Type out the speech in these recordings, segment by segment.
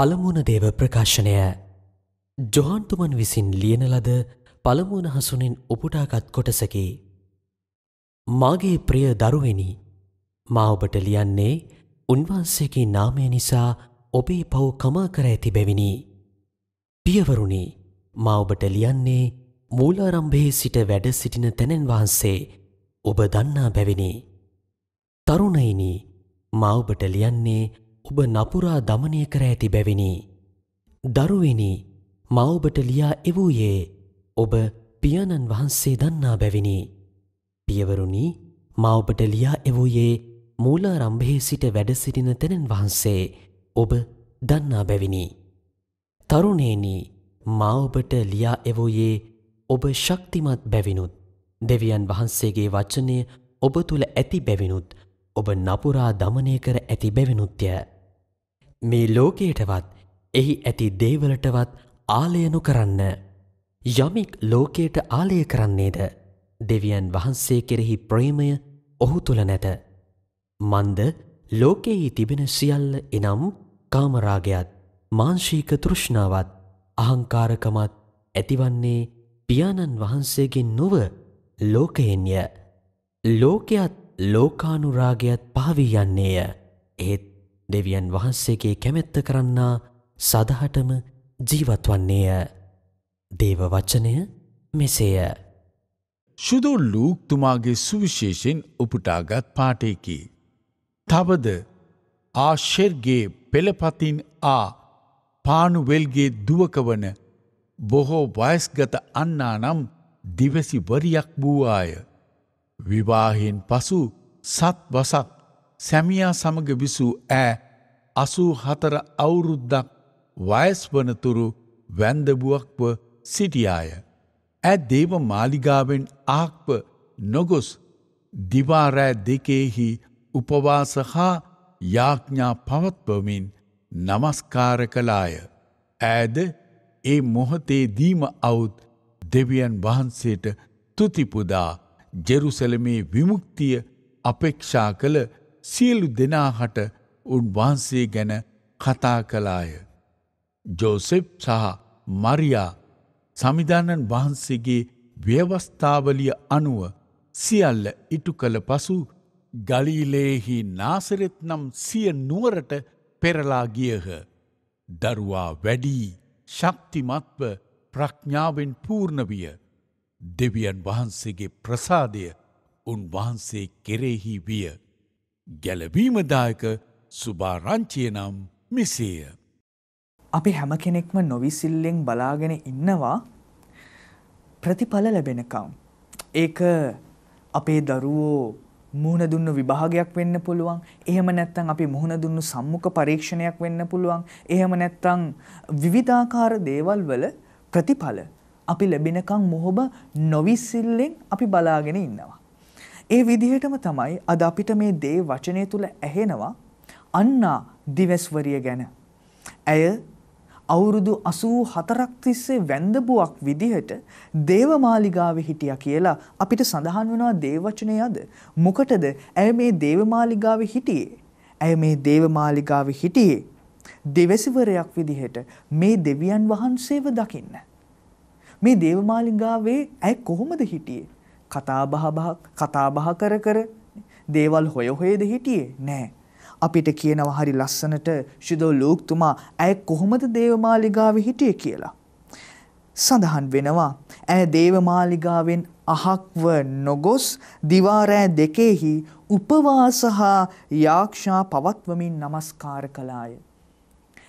පළමුුණ දේව ප්‍රකාශනය ජොහන්තුමන් විසින් ලියන ලද පළමුුණ හසුනින් උපුටාගත් කොටසකි. මාගේ ප්‍රිය දරුවෙනි මාඔබට ලියන්නේ උන්වහන්සේකි නාමය නිසා ඔබේ පව් කමා කර ඇති බැවිනි. පියවරුණි මාඔබට ලියන්නේ මූලාරම්භයේ සිට වැඩ සිටින තැනෙන් වහන්සේ ඔබ දන්නා බැවිනි. තරුණයිනි මාඔබට ලියන්නේ ඔබ නපුරා දමනය කර ඇති බැවිනි. දරුවෙනි මවබට ලියා එවූයේ ඔබ පියණන් වහන්සේ දන්නා බැවිනි. පියවරුණි මවබට ලියා එවූයේ මූලාරම්භයේ සිට වැඩසිටින තැනන් වහන්සේ ඔබ දන්නා බැවිනි. තරුණේනි මාඔබට ලියා එවෝයේ ඔබ ශක්තිමත් බැවිනුත් දෙවියන් වහන්සේගේ වචනය ඔබ තුළ ඇති බැවිනුත් ඔබ නපුරා දමනය කර ඇති බැවිනුත්ය. මේ ලෝකයටවත් එහි ඇති දේවලටවත් ආලයනු කරන්න. යමික් ලෝකයට ආලය කරන්නේද. දෙවියන් වහන්සේ කෙරෙහි ප්‍රේමය ඔහු තුළ නැත. මන්ද ලෝකෙහි තිබෙන සියල්ල එනම් කාමරාගයත් මාංශීක තෘෂ්ණාවත් අහංකාරකමත් ඇතිවන්නේ පියාණන් වහන්සේගේ නොව ලෝකයෙන්ය. ලෝකයත් ලෝකානුරාගයත් පාවී යන්නේය. එහෙත් දෙවියන් වහන්සේගේ කැමැත්ත කරන්නා සදහටම ජීවත්වන්නේය. දේව වචනය මෙසේය. ශුදුල්ලූක් තුමාගේ සුවිශේෂෙන් උපුටාගත් පාටයකි. තවද ආශෙර්ගේ පෙළපතින් ආ පානුවෙල්ගේ දුවකවන බොහෝ වයස්ගත අන්නා නම් දිවසි වරියක් වූආය. විවාහෙන් පසු සත් වසක් සැමියා සමග විසූ ඈ අසූ හතර අවුරුද්දක් වයස්වනතුරු වැන්දබුවක්ව සිටියාය. ඇ දේව මාලිගාවෙන් ආක්ප නොගොස් දිවාරෑ දෙකෙහි උපවාස හා යාඥා පවත්වමින් නමස්කාර කළාය. ඇද ඒ මොහොතේ දීම අවුත් දෙවියන් වහන්සේට තුතිපුදා ජෙරුසලමේ විමුක්තිය අපේක්ෂා කළ සියලු දෙනා හට උන්වහන්සේ ගැන කතා කළාය. ජෝසෙප් සහ මරියා සමිධානන් වහන්සේගේ ව්‍යවස්ථාවලිය අනුව සියල්ල ඉටු කළ පසු ගලීලේහි නාසරෙත් නම් සිය නුවරට පෙරලා ගියහ. දරුවා වැඩී ශක්තිමත්ව ප්‍රඥාවෙන් පූර්ණවිය දෙවියන් වහන්සේගේ ප්‍රසාදය උන්වහන්සේ කෙරෙහි විය. ගැලවීමදායක සුභාරංචිය නම් මෙසේය. අපි හැම කෙනෙක්ම නොවිසිල්ලෙන් බලාගෙන ඉන්නවා ප්‍රතිඵල ලැබෙනකම්. ඒක අපේ දරුවෝ මුහුණ දුන්න විභාගයක් වෙන්න පුළුවන් එහෙම නැත්තං අපි මුහුණ දුන්නු සම්මුඛ පරීක්ෂණයක් වෙන්න පුළුවන් එහෙම නැත්තං විවිධාකාර දේවල් වල ප්‍රතිඵල අපි ලැබෙනකං මොහොබ නොවිසිල්ලෙන් අපි බලාගෙන ඉන්නවා. ඒ විදිහටම තමයි අද අපිට මේ දේ වචනය තුල ඇහෙනවා අන්නා දිවස්වරිය ගැන. ඇය අවුරුදු 84ක් තිස්සේ වැන්දබුවක් විදිහට දේවමාලිගාවේ හිටියා කියලා අපිට සඳහන් වෙනවා දේවචනේ අද. මොකටද? ඇය මේ දේවමාලිගාවේ හිටියේ. ඇය මේ දේවමාලිගාවේ හිටියේ දෙවසිවරයක් විදිහට මේ දෙවියන් වහන්සේව දකින්න. මේ දේවමාලිගාවේ ඇය කොහොමද හිටියේ? කතාබහ කතාබහ කර කර දේවල් හොය හොයද හිටියේ නෑ. අපිට කියනවා හරි ලස්සනට ශිදෝ ලූක්තුමා ඇය කොහොමද දේවමාලිගාව හිටිය කියලා. සඳහන් වෙනවා ඇය දේවමාලිගාවෙන් අහක්ව නොගොස් දිවාරෑ දෙකෙහි උපවාස හා යාක්ෂා පවත්වමින් නමස්කාර කළාය.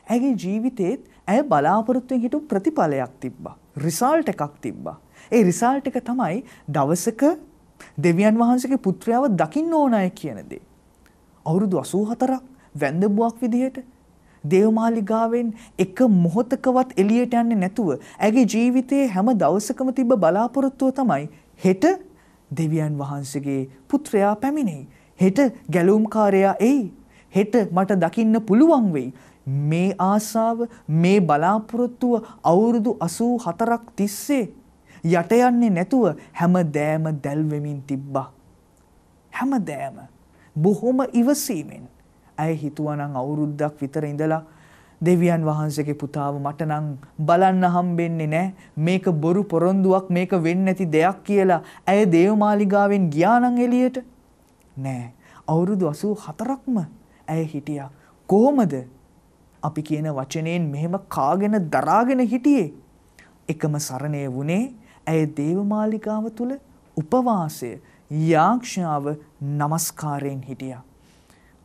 ඇගේ ජීවිතේත් ඇය බලාපොරොත්තුවෙන් හිටු ප්‍රතිඵලයක් තිබ්බා. රිසල්ට් එකක් තිබ්බා. ඒ රිසල්ට් එක තමයි දවසක දෙවියන් වහන්සේගේ පුත්‍රයාව දකින්න ඕන අය කියන දේ. අවුරුදු 84ක් වැන්දබුවක් විදිහට දේවමාලිගාවෙන් එක මොහොතකවත් එළියට යන්නේ නැතුව ඇගේ ජීවිතයේ හැම දවසකම තිබ්බ බලාපොරොත්තුව තමයි හෙට දෙවියන් වහන්සේගේ පුත්‍රයා පැමිණෙයි. හෙට ගැලුම්කාරයා එයි. හෙට මට දකින්න පුළුවන් වෙයි. මේ ආසාව මේ බලාපොරොත්තුව අවුරුදු 84ක් තිස්සේ යට යන්නේ නැතුව හැමදෑම දැල්වෙමින් තිබ්බා. හැමදෑම බොහොම ඉවසීමෙන් ඇය හිතුවනම් අවුරුද්දක් විතර ඉඳලා දෙවියන් වහන්සේගේ පුතාව මට නම් බලන්න හම්බෙන්නේ නැහැ මේක බොරු පොරොන්දුවක් මේක වෙන්නේ නැති දෙයක් කියලා ඇය දේවමාලිගාවෙන් ගියා නම් එළියට නෑ අවුරුදු 84ක්ම ඇය හිටියා කොහොමද අපි කියන වචනයෙන් මෙහෙම කාගෙන දරාගෙන හිටියේ එකම සරණේ වුණේ ඇය දේවමාලිකාව තුළ උපවාසය යාක්ෂාව নমස්කාරයෙන් හිටියා.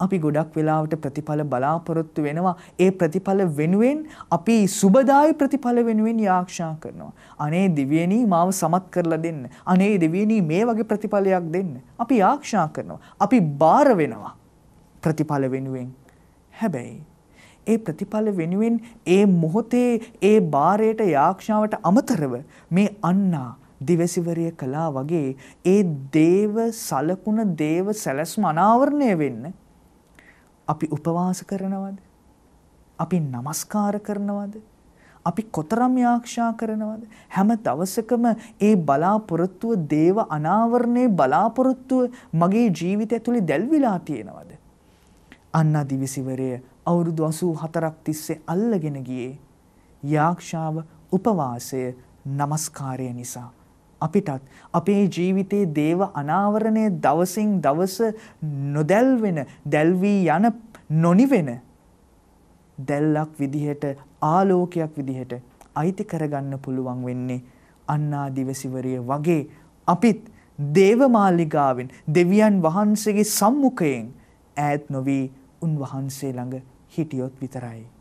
අපි ගොඩක් වෙලාවට ප්‍රතිඵල බලාපොරොත්තු වෙනවා. ඒ ප්‍රතිඵල වෙනුවෙන් අපි සුබදායි ප්‍රතිඵල වෙනුවෙන් යාක්ෂා කරනවා. අනේ දිව්‍යණී මාව සමත් කරලා දෙන්න. අනේ දිව්‍යණී මේ වගේ ප්‍රතිඵලයක් දෙන්න. අපි යාක්ෂා කරනවා. අපි බාර වෙනවා. ප්‍රතිඵල වෙනුවෙන්. හැබැයි ඒ ප්‍රතිඵල වෙනුවෙන් ඒ මොහොතේ ඒ බාරයට යාක්ෂාවට අමතරව මේ අන්නා දිවසිවරිය කළා වගේ ඒ දේව සලකුණ දේව සැලැස්ම අනාවරණය වෙන්න අපි උපවාස කරනවද? අපි নমස්කාර කරනවද? අපි කොතරම් යාක්ෂා කරනවද හැම දවසකම ඒ බලාපොරොත්තුව දේව අනාවරණේ බලාපොරොත්තුව මගේ ජීවිතය තුළ දැල්විලා තියෙනවද අන්නා දිවිසිවරය අවුරුදු 84ක් තිස්සේ අල්ලගෙන ගියේ යාක්ෂාව උපවාසය নমස්කාරය නිසා අපිටත් අපේ ජීවිතයේ දේව අනාවරණය දවසින් දවස නොදැල්වෙන දැල්වී යන නොනිවෙන දැල්ලක් විදිහට ආලෝකයක් විදිහට අයිති කරගන්න පුළුවන් වෙන්නේ අන්නා දිවසිවරිය වගේ අපිත් දේවමාලිගාවෙන් දෙවියන් වහන්සේගේ සම්මුඛයෙන් ඈත් නොවී උන්වහන්සේ ළඟ हिटियत बिताए